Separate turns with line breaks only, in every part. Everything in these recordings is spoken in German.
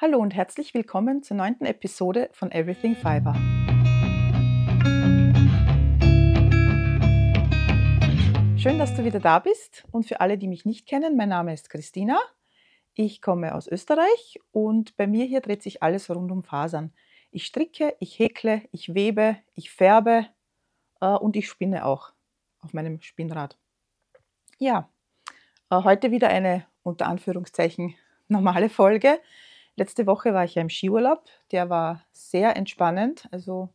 Hallo und herzlich willkommen zur neunten Episode von Everything Fiber. Schön, dass du wieder da bist und für alle, die mich nicht kennen, mein Name ist Christina. Ich komme aus Österreich und bei mir hier dreht sich alles rund um Fasern. Ich stricke, ich häkle, ich webe, ich färbe äh, und ich spinne auch auf meinem Spinnrad. Ja, äh, heute wieder eine unter Anführungszeichen normale Folge. Letzte Woche war ich ja im Skiurlaub. Der war sehr entspannend. Also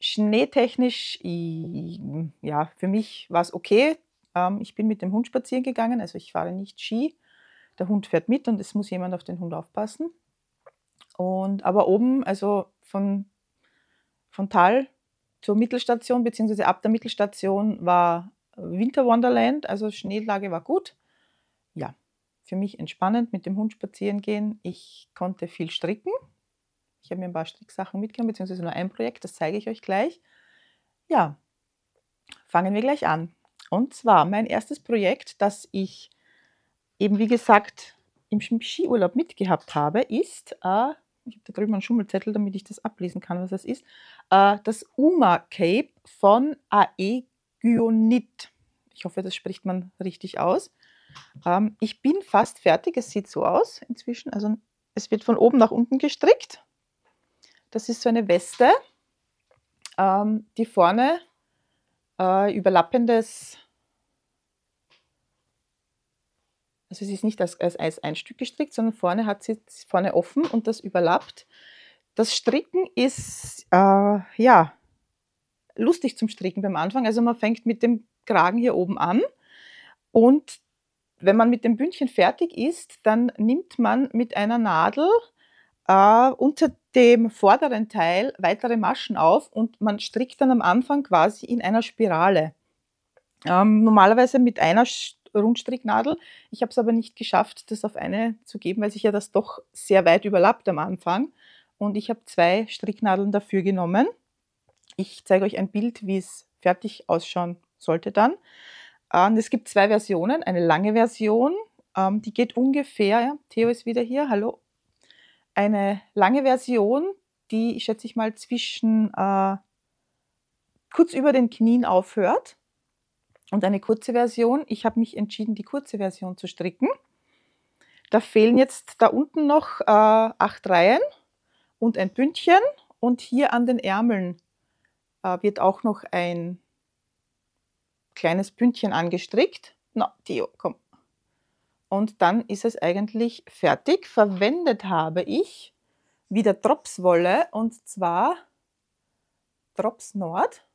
schneetechnisch, ja, für mich war es okay. Ähm, ich bin mit dem Hund spazieren gegangen, also ich fahre nicht Ski. Der Hund fährt mit und es muss jemand auf den Hund aufpassen. Und, aber oben, also von, von Tal zur Mittelstation, beziehungsweise ab der Mittelstation war Winter Wonderland, also Schneelage war gut für mich entspannend mit dem Hund spazieren gehen. Ich konnte viel stricken. Ich habe mir ein paar Stricksachen mitgenommen, beziehungsweise nur ein Projekt, das zeige ich euch gleich. Ja, fangen wir gleich an. Und zwar mein erstes Projekt, das ich eben wie gesagt im Skiurlaub mitgehabt habe, ist, äh, ich habe da drüben einen Schummelzettel, damit ich das ablesen kann, was das ist, äh, das Uma Cape von AE Ich hoffe, das spricht man richtig aus. Ähm, ich bin fast fertig, es sieht so aus inzwischen. Also es wird von oben nach unten gestrickt. Das ist so eine Weste, ähm, die vorne äh, überlappendes, also es ist nicht als, als, als ein Stück gestrickt, sondern vorne hat sie vorne offen und das überlappt. Das Stricken ist, äh, ja, lustig zum Stricken beim Anfang. Also man fängt mit dem Kragen hier oben an und wenn man mit dem Bündchen fertig ist, dann nimmt man mit einer Nadel äh, unter dem vorderen Teil weitere Maschen auf und man strickt dann am Anfang quasi in einer Spirale. Ähm, normalerweise mit einer Rundstricknadel. Ich habe es aber nicht geschafft, das auf eine zu geben, weil sich ja das doch sehr weit überlappt am Anfang. Und ich habe zwei Stricknadeln dafür genommen. Ich zeige euch ein Bild, wie es fertig ausschauen sollte dann. Und ähm, es gibt zwei Versionen. Eine lange Version, ähm, die geht ungefähr, ja, Theo ist wieder hier, hallo. Eine lange Version, die, ich schätze ich mal, zwischen äh, kurz über den Knien aufhört. Und eine kurze Version, ich habe mich entschieden, die kurze Version zu stricken. Da fehlen jetzt da unten noch äh, acht Reihen und ein Bündchen. Und hier an den Ärmeln äh, wird auch noch ein kleines Bündchen angestrickt. no, Dio, komm. Und dann ist es eigentlich fertig. Verwendet habe ich wieder Drops-Wolle und zwar Drops Nord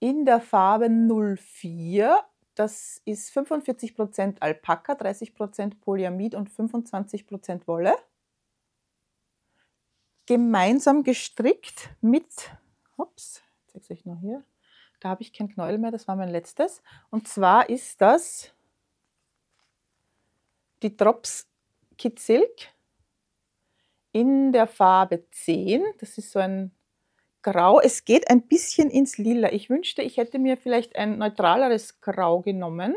in der Farbe 04. Das ist 45% Alpaka, 30% Polyamid und 25% Wolle. Gemeinsam gestrickt mit, ups, zeige ich noch hier, da habe ich kein Knäuel mehr, das war mein letztes. Und zwar ist das die Drops Kid Silk in der Farbe 10. Das ist so ein Grau. Es geht ein bisschen ins Lila. Ich wünschte, ich hätte mir vielleicht ein neutraleres Grau genommen,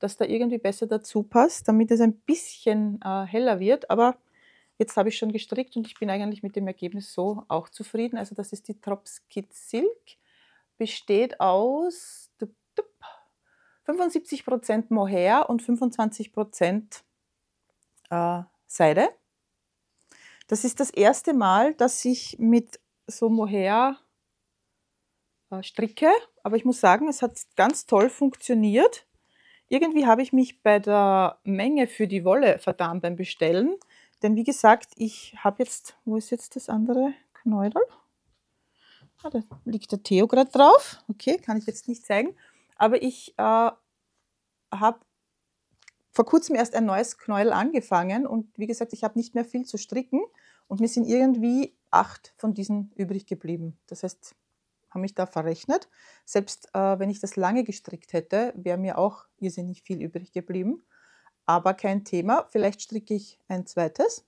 das da irgendwie besser dazu passt, damit es ein bisschen äh, heller wird. Aber jetzt habe ich schon gestrickt und ich bin eigentlich mit dem Ergebnis so auch zufrieden. Also das ist die Drops Kid Silk besteht aus 75% Mohair und 25% äh, Seide. Das ist das erste Mal, dass ich mit so Mohair äh, stricke, aber ich muss sagen, es hat ganz toll funktioniert. Irgendwie habe ich mich bei der Menge für die Wolle verdammt beim Bestellen, denn wie gesagt, ich habe jetzt, wo ist jetzt das andere Knäuel? Ah, da liegt der Theo gerade drauf. Okay, kann ich jetzt nicht zeigen. Aber ich äh, habe vor kurzem erst ein neues Knäuel angefangen und wie gesagt, ich habe nicht mehr viel zu stricken und mir sind irgendwie acht von diesen übrig geblieben. Das heißt, habe mich da verrechnet. Selbst äh, wenn ich das lange gestrickt hätte, wäre mir auch irrsinnig viel übrig geblieben. Aber kein Thema, vielleicht stricke ich ein zweites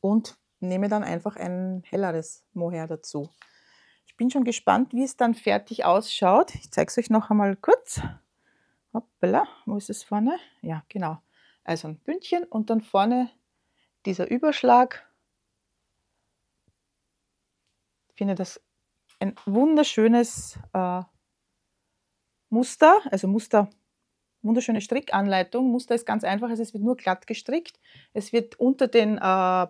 und nehme dann einfach ein helleres Mohair dazu bin schon gespannt, wie es dann fertig ausschaut. Ich zeige es euch noch einmal kurz. Hoppala, wo ist es vorne? Ja, genau. Also ein Bündchen und dann vorne dieser Überschlag. Ich finde das ein wunderschönes äh, Muster, also Muster, wunderschöne Strickanleitung. Muster ist ganz einfach, also es wird nur glatt gestrickt. Es wird unter den äh,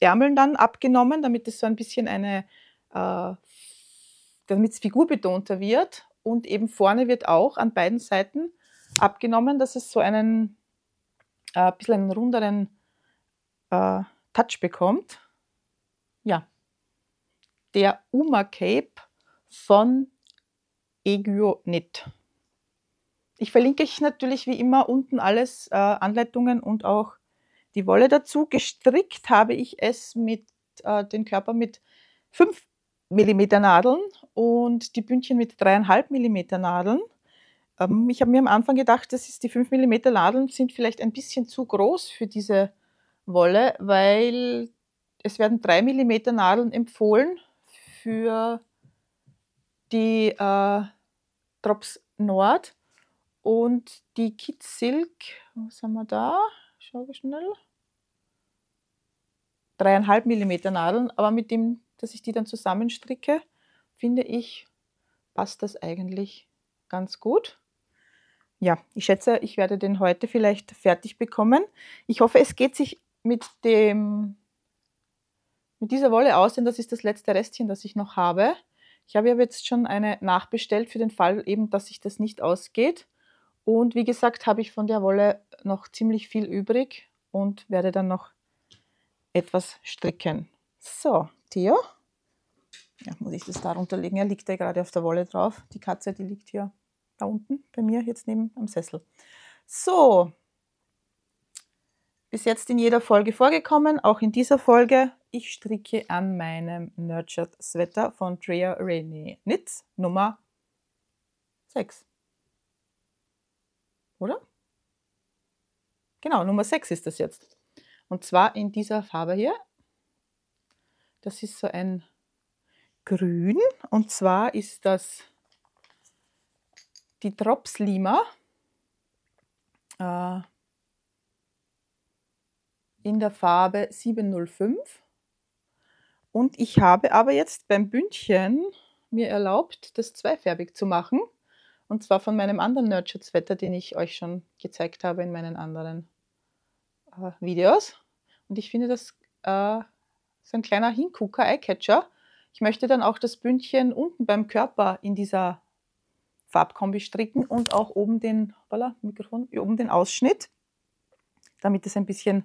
Ärmeln dann abgenommen, damit es so ein bisschen eine äh, damit es figurbetonter wird. Und eben vorne wird auch an beiden Seiten abgenommen, dass es so einen äh, ein bisschen einen runderen äh, Touch bekommt. Ja. Der Uma Cape von Egyonit. Ich verlinke euch natürlich wie immer unten alles äh, Anleitungen und auch die Wolle dazu. Gestrickt habe ich es mit äh, den Körper mit fünf Millimeter Nadeln und die Bündchen mit dreieinhalb Millimeter Nadeln. Ähm, ich habe mir am Anfang gedacht, das ist die 5 mm Nadeln sind vielleicht ein bisschen zu groß für diese Wolle, weil es werden 3 mm Nadeln empfohlen für die äh, Drops Nord und die Kit Silk, was haben wir da? Schau schnell. 3,5 mm Nadeln, aber mit dem dass ich die dann zusammenstricke, finde ich, passt das eigentlich ganz gut. Ja, ich schätze, ich werde den heute vielleicht fertig bekommen. Ich hoffe, es geht sich mit, dem, mit dieser Wolle aus, denn das ist das letzte Restchen, das ich noch habe. Ich habe jetzt schon eine nachbestellt für den Fall eben, dass sich das nicht ausgeht. Und wie gesagt, habe ich von der Wolle noch ziemlich viel übrig und werde dann noch etwas stricken. So, Theo. Ja, muss ich das darunter legen? Er liegt ja gerade auf der Wolle drauf. Die Katze, die liegt hier da unten bei mir, jetzt neben am Sessel. So, ist jetzt in jeder Folge vorgekommen, auch in dieser Folge. Ich stricke an meinem Nurtured Sweater von Drea Rainey Nitz Nummer 6. Oder? Genau, Nummer 6 ist das jetzt. Und zwar in dieser Farbe hier, das ist so ein Grün. Und zwar ist das die Drops Lima äh, in der Farbe 705. Und ich habe aber jetzt beim Bündchen mir erlaubt, das zweifärbig zu machen. Und zwar von meinem anderen nerdschutz Sweater, den ich euch schon gezeigt habe in meinen anderen äh, Videos. Und ich finde, das äh, so ein kleiner Hingucker, Eyecatcher. Ich möchte dann auch das Bündchen unten beim Körper in dieser Farbkombi stricken und auch oben den, voilà, Mikrofon, oben den Ausschnitt, damit es ein bisschen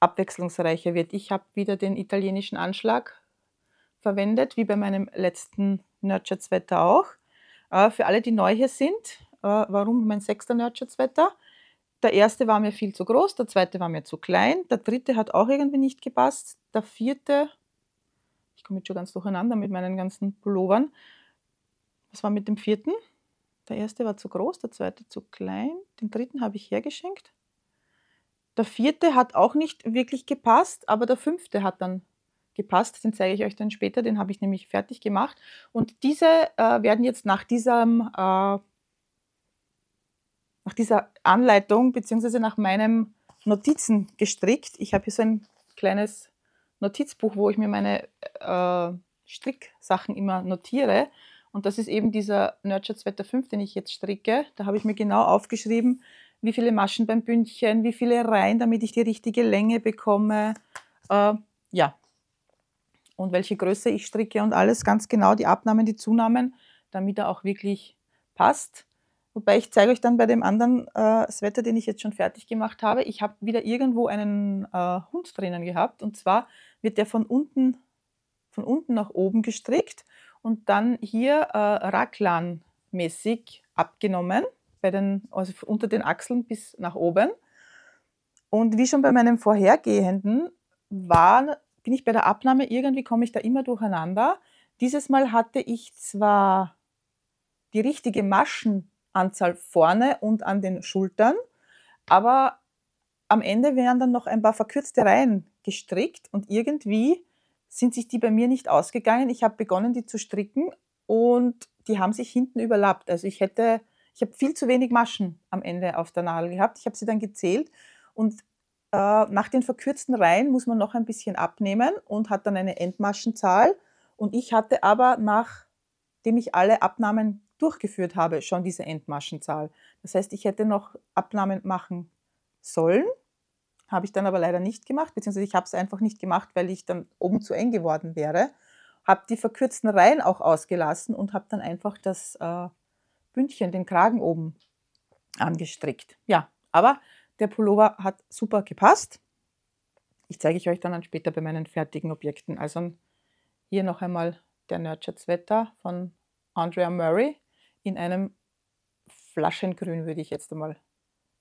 abwechslungsreicher wird. Ich habe wieder den italienischen Anschlag verwendet, wie bei meinem letzten Nurtured Sweater auch. Äh, für alle, die neu hier sind, äh, warum mein sechster Nurtured Sweater? Der erste war mir viel zu groß, der zweite war mir zu klein, der dritte hat auch irgendwie nicht gepasst, der vierte, ich komme jetzt schon ganz durcheinander mit meinen ganzen Pullovern, was war mit dem vierten? Der erste war zu groß, der zweite zu klein, den dritten habe ich hergeschenkt. Der vierte hat auch nicht wirklich gepasst, aber der fünfte hat dann gepasst. Den zeige ich euch dann später, den habe ich nämlich fertig gemacht. Und diese äh, werden jetzt nach diesem äh, nach dieser Anleitung bzw. nach meinen Notizen gestrickt. Ich habe hier so ein kleines Notizbuch, wo ich mir meine äh, Stricksachen immer notiere. Und das ist eben dieser Nurture Sweater 5, den ich jetzt stricke. Da habe ich mir genau aufgeschrieben, wie viele Maschen beim Bündchen, wie viele Reihen, damit ich die richtige Länge bekomme. Äh, ja. Und welche Größe ich stricke und alles ganz genau, die Abnahmen, die Zunahmen, damit er auch wirklich passt. Wobei ich zeige euch dann bei dem anderen äh, Sweater, den ich jetzt schon fertig gemacht habe, ich habe wieder irgendwo einen äh, Hund drinnen gehabt. Und zwar wird der von unten, von unten nach oben gestrickt und dann hier äh, Raglan-mäßig abgenommen, bei den, also unter den Achseln bis nach oben. Und wie schon bei meinem vorhergehenden war, bin ich bei der Abnahme, irgendwie komme ich da immer durcheinander. Dieses Mal hatte ich zwar die richtige Maschen Anzahl vorne und an den Schultern. Aber am Ende werden dann noch ein paar verkürzte Reihen gestrickt und irgendwie sind sich die bei mir nicht ausgegangen. Ich habe begonnen, die zu stricken und die haben sich hinten überlappt. Also ich hätte, ich habe viel zu wenig Maschen am Ende auf der Nadel gehabt. Ich habe sie dann gezählt und äh, nach den verkürzten Reihen muss man noch ein bisschen abnehmen und hat dann eine Endmaschenzahl. Und ich hatte aber, nachdem ich alle Abnahmen durchgeführt habe, schon diese Endmaschenzahl. Das heißt, ich hätte noch Abnahmen machen sollen, habe ich dann aber leider nicht gemacht, beziehungsweise ich habe es einfach nicht gemacht, weil ich dann oben zu eng geworden wäre. Habe die verkürzten Reihen auch ausgelassen und habe dann einfach das äh, Bündchen, den Kragen oben angestrickt. Ja, aber der Pullover hat super gepasst. Ich zeige ich euch dann später bei meinen fertigen Objekten. Also hier noch einmal der Nurtured Sweater von Andrea Murray in einem Flaschengrün, würde ich jetzt einmal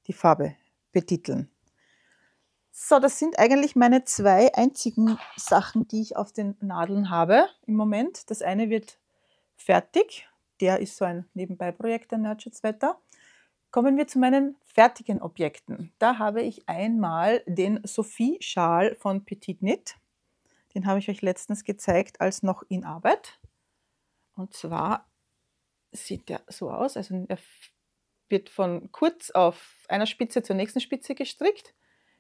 die Farbe betiteln. So, das sind eigentlich meine zwei einzigen Sachen, die ich auf den Nadeln habe im Moment. Das eine wird fertig. Der ist so ein Nebenbei-Projekt, der Nurture-Zwetter. Kommen wir zu meinen fertigen Objekten. Da habe ich einmal den Sophie-Schal von Petit Knit. Den habe ich euch letztens gezeigt als noch in Arbeit. Und zwar sieht ja so aus. Also er wird von kurz auf einer Spitze zur nächsten Spitze gestrickt.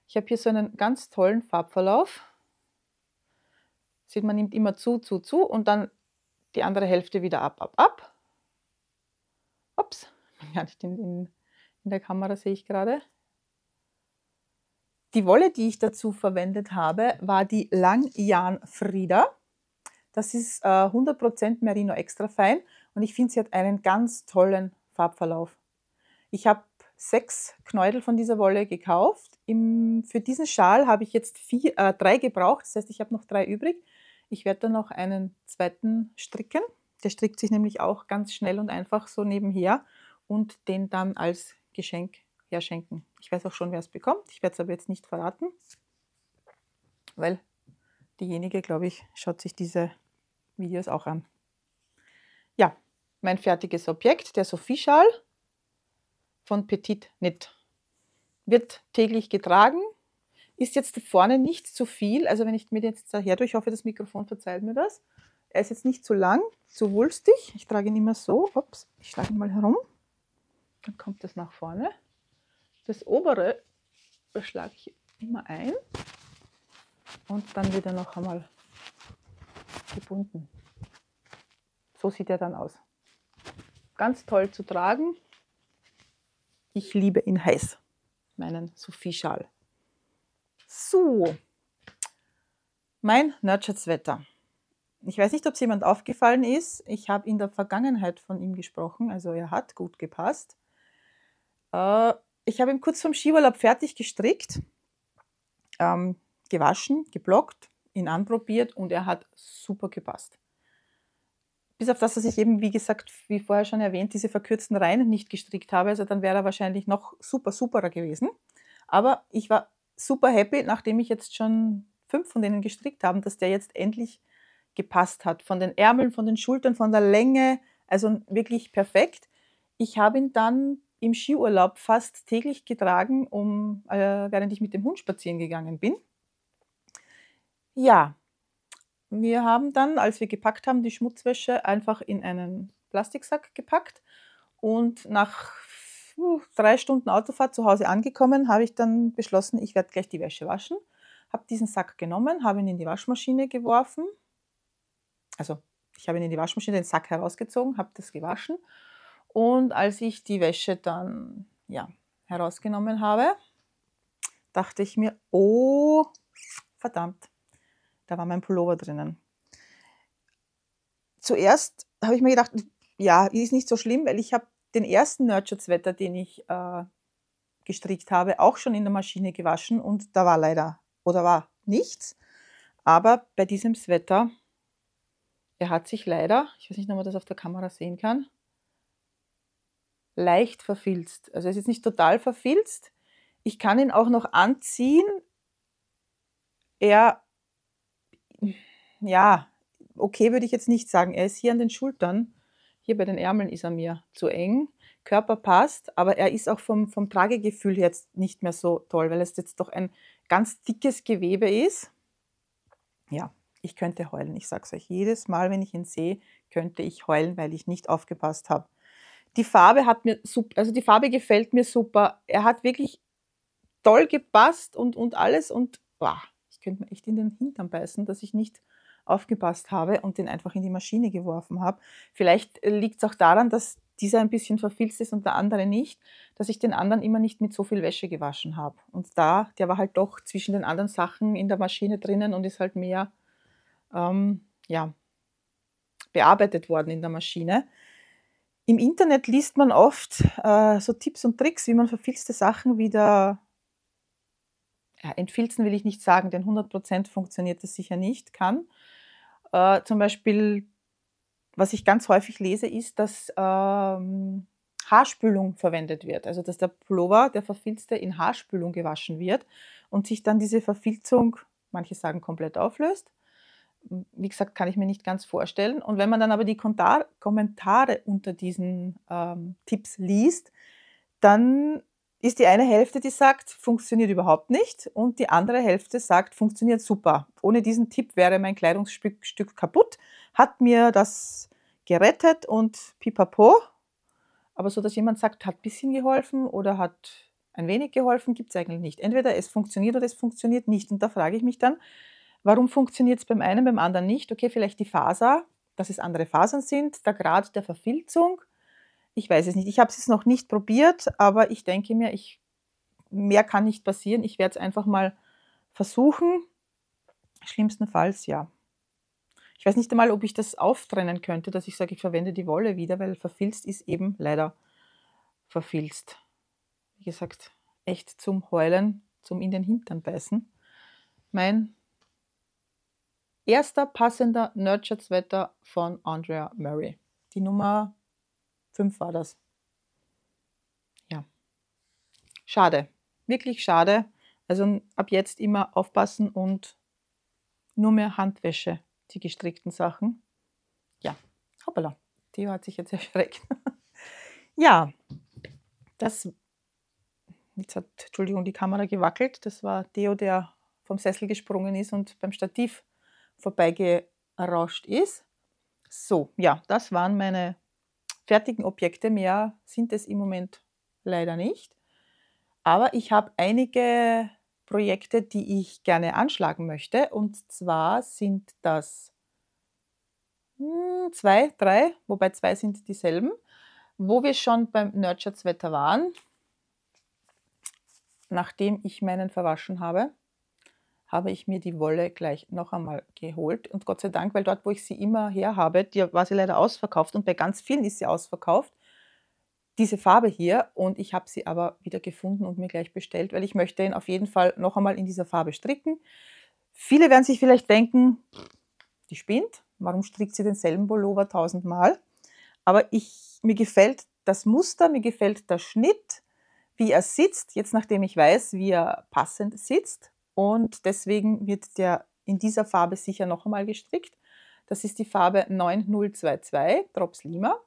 Ich habe hier so einen ganz tollen Farbverlauf. Sieht man nimmt immer zu, zu, zu und dann die andere Hälfte wieder ab, ab, ab. Ups, ja, in, in, in der Kamera sehe ich gerade. Die Wolle, die ich dazu verwendet habe, war die Langjan Frieda. Das ist äh, 100% Merino extra fein und ich finde, sie hat einen ganz tollen Farbverlauf. Ich habe sechs Knäudel von dieser Wolle gekauft. Im, für diesen Schal habe ich jetzt vier, äh, drei gebraucht, das heißt, ich habe noch drei übrig. Ich werde dann noch einen zweiten stricken. Der strickt sich nämlich auch ganz schnell und einfach so nebenher und den dann als Geschenk herschenken. Ich weiß auch schon, wer es bekommt. Ich werde es aber jetzt nicht verraten, weil diejenige, glaube ich, schaut sich diese Videos auch an. Ja, mein fertiges Objekt, der Sophie-Schal von Petit Knit. Wird täglich getragen, ist jetzt vorne nicht zu viel. Also wenn ich mir jetzt daher tue, ich hoffe, das Mikrofon verzeiht mir das. Er ist jetzt nicht zu lang, zu wulstig. Ich trage ihn immer so. Ups, ich schlage ihn mal herum. Dann kommt das nach vorne. Das obere schlage ich immer ein und dann wird er noch einmal gebunden. So sieht er dann aus ganz toll zu tragen. Ich liebe ihn heiß, meinen Sophie-Schal. So, mein Nurtured-Sweater. Ich weiß nicht, ob es jemand aufgefallen ist. Ich habe in der Vergangenheit von ihm gesprochen, also er hat gut gepasst. Äh, ich habe ihn kurz vom Skiurlaub fertig gestrickt, ähm, gewaschen, geblockt, ihn anprobiert und er hat super gepasst bis auf das, dass ich eben, wie gesagt, wie vorher schon erwähnt, diese verkürzten Reihen nicht gestrickt habe, also dann wäre er wahrscheinlich noch super, superer gewesen. Aber ich war super happy, nachdem ich jetzt schon fünf von denen gestrickt habe, dass der jetzt endlich gepasst hat. Von den Ärmeln, von den Schultern, von der Länge, also wirklich perfekt. Ich habe ihn dann im Skiurlaub fast täglich getragen, um, äh, während ich mit dem Hund spazieren gegangen bin. Ja, wir haben dann, als wir gepackt haben, die Schmutzwäsche einfach in einen Plastiksack gepackt und nach drei Stunden Autofahrt zu Hause angekommen, habe ich dann beschlossen, ich werde gleich die Wäsche waschen. Habe diesen Sack genommen, habe ihn in die Waschmaschine geworfen. Also ich habe ihn in die Waschmaschine, den Sack herausgezogen, habe das gewaschen. Und als ich die Wäsche dann ja, herausgenommen habe, dachte ich mir, oh, verdammt, da war mein Pullover drinnen. Zuerst habe ich mir gedacht, ja, ist nicht so schlimm, weil ich habe den ersten nerdschutz sweater den ich äh, gestrickt habe, auch schon in der Maschine gewaschen und da war leider oder war nichts. Aber bei diesem Sweater, er hat sich leider, ich weiß nicht, ob man das auf der Kamera sehen kann, leicht verfilzt. Also er ist jetzt nicht total verfilzt. Ich kann ihn auch noch anziehen. Er ja, okay würde ich jetzt nicht sagen. Er ist hier an den Schultern, hier bei den Ärmeln ist er mir zu eng. Körper passt, aber er ist auch vom, vom Tragegefühl jetzt nicht mehr so toll, weil es jetzt doch ein ganz dickes Gewebe ist. Ja, ich könnte heulen. Ich sage es euch, jedes Mal, wenn ich ihn sehe, könnte ich heulen, weil ich nicht aufgepasst habe. Die Farbe hat mir super, also die Farbe gefällt mir super. Er hat wirklich toll gepasst und, und alles und boah, ich könnte mir echt in den Hintern beißen, dass ich nicht aufgepasst habe und den einfach in die Maschine geworfen habe. Vielleicht äh, liegt es auch daran, dass dieser ein bisschen verfilzt ist und der andere nicht, dass ich den anderen immer nicht mit so viel Wäsche gewaschen habe. Und da, der war halt doch zwischen den anderen Sachen in der Maschine drinnen und ist halt mehr ähm, ja, bearbeitet worden in der Maschine. Im Internet liest man oft äh, so Tipps und Tricks, wie man verfilzte Sachen wieder ja, entfilzen will ich nicht sagen, denn 100% funktioniert das sicher nicht, kann. Äh, zum Beispiel, was ich ganz häufig lese, ist, dass ähm, Haarspülung verwendet wird. Also dass der Pullover, der verfilzte, in Haarspülung gewaschen wird und sich dann diese Verfilzung, manche sagen, komplett auflöst. Wie gesagt, kann ich mir nicht ganz vorstellen. Und wenn man dann aber die Kommentare unter diesen ähm, Tipps liest, dann ist die eine Hälfte, die sagt, funktioniert überhaupt nicht und die andere Hälfte sagt, funktioniert super. Ohne diesen Tipp wäre mein Kleidungsstück kaputt, hat mir das gerettet und pipapo. Aber so, dass jemand sagt, hat ein bisschen geholfen oder hat ein wenig geholfen, gibt es eigentlich nicht. Entweder es funktioniert oder es funktioniert nicht. Und da frage ich mich dann, warum funktioniert es beim einen, beim anderen nicht? Okay, vielleicht die Faser, dass es andere Fasern sind, der Grad der Verfilzung – ich weiß es nicht. Ich habe es noch nicht probiert, aber ich denke mir, ich, mehr kann nicht passieren. Ich werde es einfach mal versuchen. Schlimmstenfalls ja. Ich weiß nicht einmal, ob ich das auftrennen könnte, dass ich sage, ich verwende die Wolle wieder, weil verfilzt ist eben leider verfilzt. Wie gesagt, echt zum Heulen, zum in den Hintern beißen. Mein erster passender Nurtured sweater von Andrea Murray. Die Nummer Fünf war das. Ja. Schade. Wirklich schade. Also ab jetzt immer aufpassen und nur mehr Handwäsche, die gestrickten Sachen. Ja, hoppala. Theo hat sich jetzt erschreckt. ja, das. Jetzt hat, Entschuldigung, die Kamera gewackelt. Das war Theo, der vom Sessel gesprungen ist und beim Stativ vorbeigerauscht ist. So, ja, das waren meine fertigen Objekte mehr sind es im Moment leider nicht. Aber ich habe einige Projekte, die ich gerne anschlagen möchte. Und zwar sind das hm, zwei, drei, wobei zwei sind dieselben, wo wir schon beim Nurture-Wetter waren, nachdem ich meinen verwaschen habe habe ich mir die Wolle gleich noch einmal geholt. Und Gott sei Dank, weil dort, wo ich sie immer her habe, die war sie leider ausverkauft und bei ganz vielen ist sie ausverkauft. Diese Farbe hier und ich habe sie aber wieder gefunden und mir gleich bestellt, weil ich möchte ihn auf jeden Fall noch einmal in dieser Farbe stricken. Viele werden sich vielleicht denken, die spinnt, warum strickt sie denselben Pullover tausendmal? Aber ich, mir gefällt das Muster, mir gefällt der Schnitt, wie er sitzt, jetzt nachdem ich weiß, wie er passend sitzt und deswegen wird der in dieser Farbe sicher noch einmal gestrickt. Das ist die Farbe 9022 Drops Lima.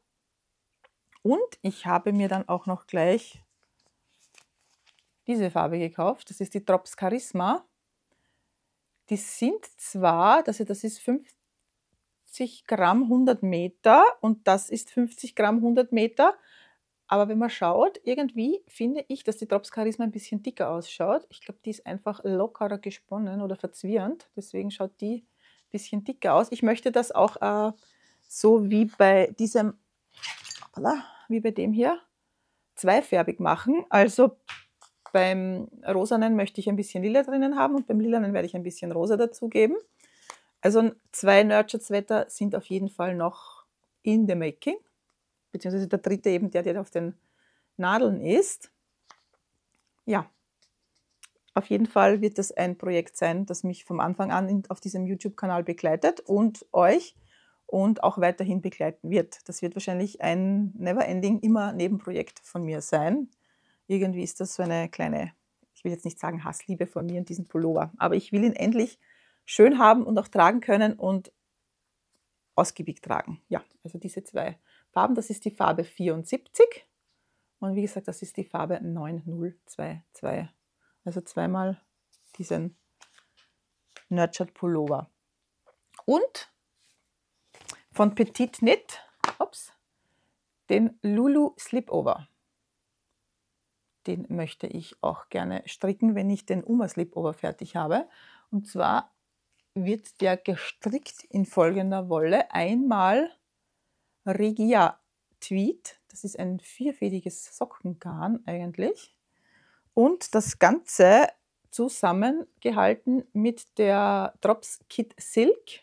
Und ich habe mir dann auch noch gleich diese Farbe gekauft. Das ist die Drops Charisma. Die sind zwar, also das ist 50 Gramm 100 Meter und das ist 50 Gramm 100 Meter. Aber wenn man schaut, irgendwie finde ich, dass die Drops Charisma ein bisschen dicker ausschaut. Ich glaube, die ist einfach lockerer gesponnen oder verzwirrend. Deswegen schaut die ein bisschen dicker aus. Ich möchte das auch äh, so wie bei diesem, hoppala, wie bei dem hier, zweifärbig machen. Also beim Rosanen möchte ich ein bisschen Lila drinnen haben und beim Lilanen werde ich ein bisschen Rosa dazugeben. Also zwei Nurtured sweater sind auf jeden Fall noch in the making beziehungsweise der dritte eben der, der auf den Nadeln ist. Ja, auf jeden Fall wird das ein Projekt sein, das mich vom Anfang an auf diesem YouTube-Kanal begleitet und euch und auch weiterhin begleiten wird. Das wird wahrscheinlich ein Neverending, immer Nebenprojekt von mir sein. Irgendwie ist das so eine kleine, ich will jetzt nicht sagen Hassliebe von mir und diesen Pullover, aber ich will ihn endlich schön haben und auch tragen können und ausgiebig tragen. Ja, also diese zwei Farben. Das ist die Farbe 74 und wie gesagt, das ist die Farbe 9022. Also zweimal diesen Nurtured Pullover. Und von Petit Knit, ups, den Lulu Slipover. Den möchte ich auch gerne stricken, wenn ich den Uma Slipover fertig habe. Und zwar wird der gestrickt in folgender Wolle. Einmal Regia Tweet. Das ist ein vierfädiges Sockengarn eigentlich. Und das Ganze zusammengehalten mit der Drops Kit Silk.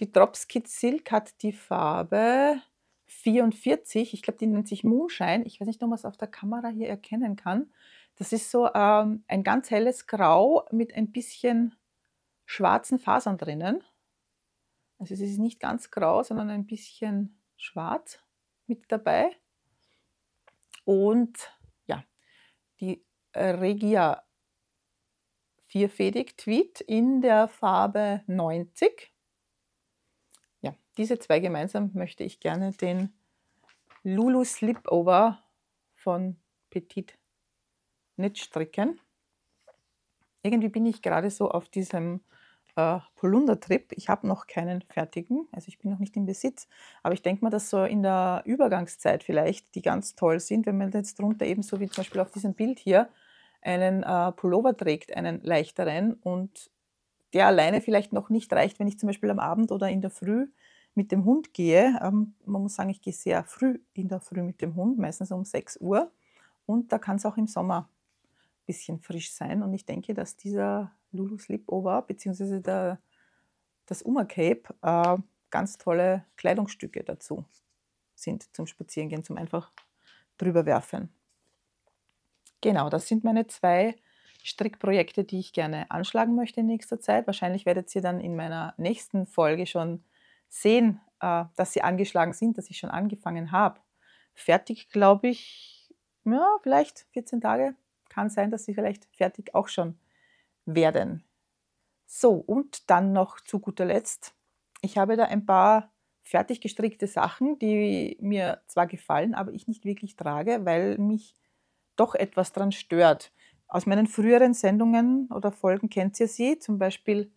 Die Drops Kit Silk hat die Farbe 44. Ich glaube, die nennt sich Moonshine. Ich weiß nicht, ob man es auf der Kamera hier erkennen kann. Das ist so ähm, ein ganz helles Grau mit ein bisschen schwarzen Fasern drinnen. Also es ist nicht ganz grau, sondern ein bisschen schwarz mit dabei. Und ja, die Regia vierfädig Tweet in der Farbe 90. Ja, diese zwei gemeinsam möchte ich gerne den Lulu Slipover von Petit nicht stricken. Irgendwie bin ich gerade so auf diesem äh, Polundertrip. Ich habe noch keinen fertigen, also ich bin noch nicht im Besitz. Aber ich denke mal, dass so in der Übergangszeit vielleicht die ganz toll sind, wenn man jetzt drunter eben so wie zum Beispiel auf diesem Bild hier einen äh, Pullover trägt, einen leichteren und der alleine vielleicht noch nicht reicht, wenn ich zum Beispiel am Abend oder in der Früh mit dem Hund gehe. Ähm, man muss sagen, ich gehe sehr früh in der Früh mit dem Hund, meistens um 6 Uhr. Und da kann es auch im Sommer ein bisschen frisch sein. Und ich denke, dass dieser Lulu Sleepover bzw. das Uma Cape äh, ganz tolle Kleidungsstücke dazu sind zum Spazierengehen, zum einfach drüber werfen. Genau, das sind meine zwei Strickprojekte, die ich gerne anschlagen möchte in nächster Zeit. Wahrscheinlich werdet ihr dann in meiner nächsten Folge schon sehen, äh, dass sie angeschlagen sind, dass ich schon angefangen habe. Fertig, glaube ich, ja, vielleicht 14 Tage. Kann sein, dass sie vielleicht fertig auch schon werden. So, und dann noch zu guter Letzt, ich habe da ein paar fertig gestrickte Sachen, die mir zwar gefallen, aber ich nicht wirklich trage, weil mich doch etwas dran stört. Aus meinen früheren Sendungen oder Folgen kennt ihr sie, zum Beispiel,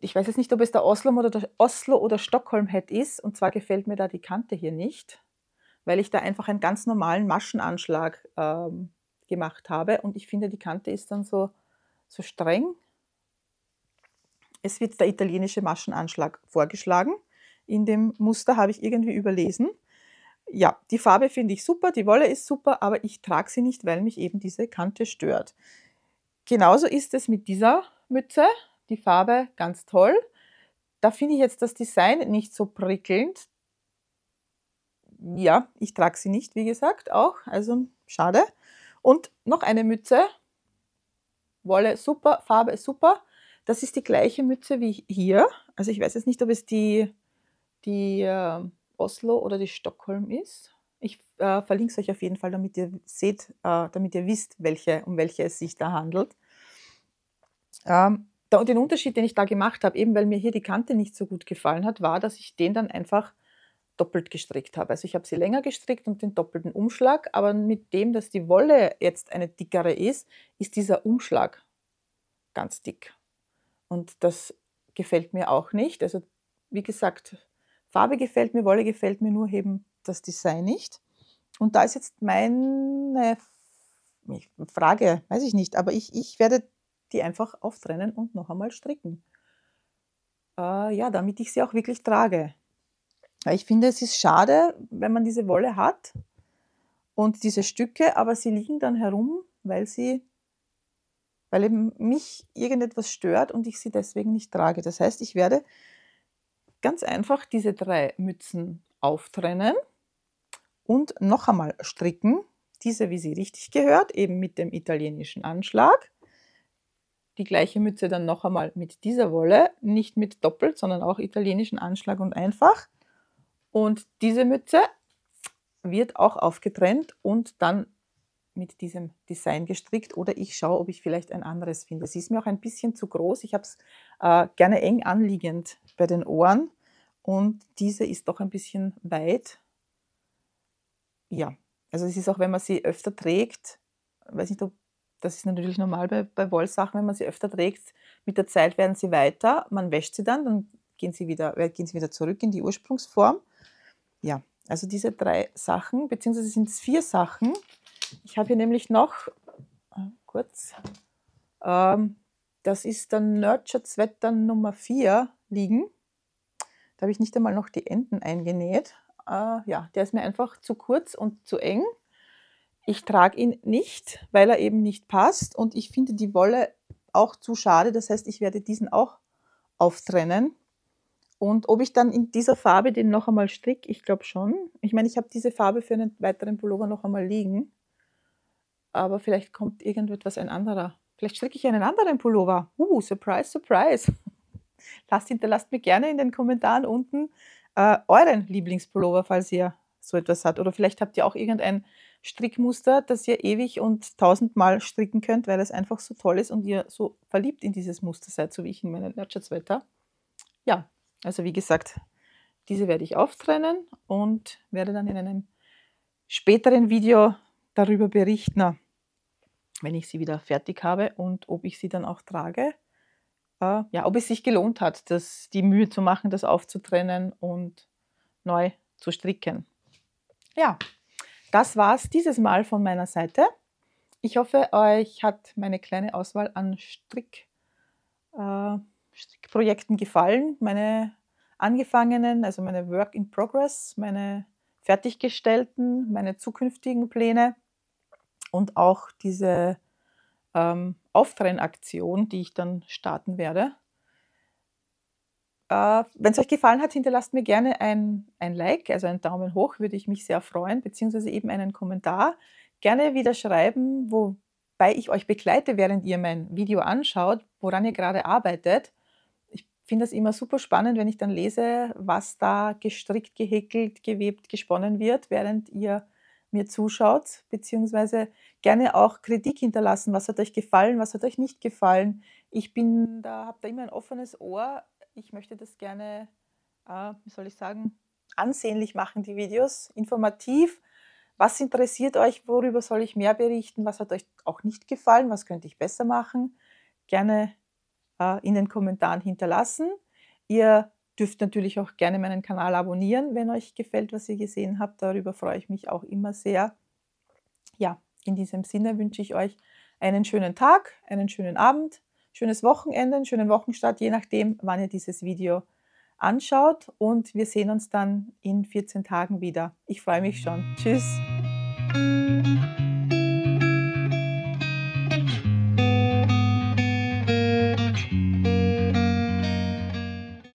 ich weiß jetzt nicht, ob es der Oslo oder, der Oslo oder Stockholm-Head ist, und zwar gefällt mir da die Kante hier nicht, weil ich da einfach einen ganz normalen Maschenanschlag ähm, gemacht habe. Und ich finde, die Kante ist dann so, so streng. Es wird der italienische Maschenanschlag vorgeschlagen. In dem Muster habe ich irgendwie überlesen. Ja, die Farbe finde ich super, die Wolle ist super, aber ich trage sie nicht, weil mich eben diese Kante stört. Genauso ist es mit dieser Mütze. Die Farbe ganz toll. Da finde ich jetzt das Design nicht so prickelnd. Ja, ich trage sie nicht, wie gesagt, auch. Also schade. Und noch eine Mütze. Wolle super, Farbe super. Das ist die gleiche Mütze wie hier. Also ich weiß jetzt nicht, ob es die, die äh, Oslo oder die Stockholm ist. Ich äh, verlinke es euch auf jeden Fall, damit ihr seht, äh, damit ihr wisst, welche, um welche es sich da handelt. Ähm, da, und den Unterschied, den ich da gemacht habe, eben weil mir hier die Kante nicht so gut gefallen hat, war, dass ich den dann einfach doppelt gestrickt habe. Also ich habe sie länger gestrickt und den doppelten Umschlag, aber mit dem, dass die Wolle jetzt eine dickere ist, ist dieser Umschlag ganz dick. Und das gefällt mir auch nicht. Also wie gesagt, Farbe gefällt mir, Wolle gefällt mir, nur eben das Design nicht. Und da ist jetzt meine Frage, weiß ich nicht, aber ich, ich werde die einfach auftrennen und noch einmal stricken. Äh, ja, damit ich sie auch wirklich trage. Ich finde, es ist schade, wenn man diese Wolle hat und diese Stücke, aber sie liegen dann herum, weil sie, weil eben mich irgendetwas stört und ich sie deswegen nicht trage. Das heißt, ich werde ganz einfach diese drei Mützen auftrennen und noch einmal stricken. Diese, wie sie richtig gehört, eben mit dem italienischen Anschlag. Die gleiche Mütze dann noch einmal mit dieser Wolle, nicht mit doppelt, sondern auch italienischen Anschlag und einfach und diese Mütze wird auch aufgetrennt und dann mit diesem Design gestrickt oder ich schaue, ob ich vielleicht ein anderes finde. Sie ist mir auch ein bisschen zu groß. Ich habe es äh, gerne eng anliegend bei den Ohren und diese ist doch ein bisschen weit. Ja, also es ist auch, wenn man sie öfter trägt, weiß nicht, ob das ist natürlich normal bei, bei Wollsachen, wenn man sie öfter trägt, mit der Zeit werden sie weiter, man wäscht sie dann, dann gehen sie wieder, äh, gehen sie wieder zurück in die Ursprungsform ja, also diese drei Sachen, beziehungsweise sind es vier Sachen. Ich habe hier nämlich noch, äh, kurz, ähm, das ist dann Nurtured Sweater Nummer 4 liegen. Da habe ich nicht einmal noch die Enden eingenäht. Äh, ja, der ist mir einfach zu kurz und zu eng. Ich trage ihn nicht, weil er eben nicht passt und ich finde die Wolle auch zu schade. Das heißt, ich werde diesen auch auftrennen und ob ich dann in dieser Farbe den noch einmal stricke, ich glaube schon. Ich meine, ich habe diese Farbe für einen weiteren Pullover noch einmal liegen. Aber vielleicht kommt irgendetwas ein anderer. Vielleicht stricke ich einen anderen Pullover. Uh, surprise, surprise. Lasst, hinterlasst mir gerne in den Kommentaren unten äh, euren Lieblingspullover, falls ihr so etwas habt. Oder vielleicht habt ihr auch irgendein Strickmuster, das ihr ewig und tausendmal stricken könnt, weil es einfach so toll ist und ihr so verliebt in dieses Muster seid, so wie ich in meinem nerdschatz Ja, also wie gesagt, diese werde ich auftrennen und werde dann in einem späteren Video darüber berichten, wenn ich sie wieder fertig habe und ob ich sie dann auch trage. Äh, ja, ob es sich gelohnt hat, das, die Mühe zu machen, das aufzutrennen und neu zu stricken. Ja, das war es dieses Mal von meiner Seite. Ich hoffe, euch hat meine kleine Auswahl an Strick äh, Projekten gefallen, meine angefangenen, also meine Work in Progress, meine fertiggestellten, meine zukünftigen Pläne und auch diese ähm, Auftrennaktion, die ich dann starten werde. Äh, Wenn es euch gefallen hat, hinterlasst mir gerne ein, ein Like, also einen Daumen hoch, würde ich mich sehr freuen, beziehungsweise eben einen Kommentar. Gerne wieder schreiben, wobei ich euch begleite, während ihr mein Video anschaut, woran ihr gerade arbeitet finde das immer super spannend, wenn ich dann lese, was da gestrickt, gehäkelt, gewebt, gesponnen wird, während ihr mir zuschaut, beziehungsweise gerne auch Kritik hinterlassen. Was hat euch gefallen, was hat euch nicht gefallen? Ich bin da, habe da immer ein offenes Ohr. Ich möchte das gerne, äh, wie soll ich sagen, ansehnlich machen, die Videos, informativ. Was interessiert euch, worüber soll ich mehr berichten? Was hat euch auch nicht gefallen? Was könnte ich besser machen? Gerne äh, in den Kommentaren hinterlassen. Ihr dürft natürlich auch gerne meinen Kanal abonnieren, wenn euch gefällt, was ihr gesehen habt. Darüber freue ich mich auch immer sehr. Ja, in diesem Sinne wünsche ich euch einen schönen Tag, einen schönen Abend, schönes Wochenende, einen schönen Wochenstart, je nachdem, wann ihr dieses Video anschaut. Und wir sehen uns dann in 14 Tagen wieder. Ich freue mich schon. Tschüss.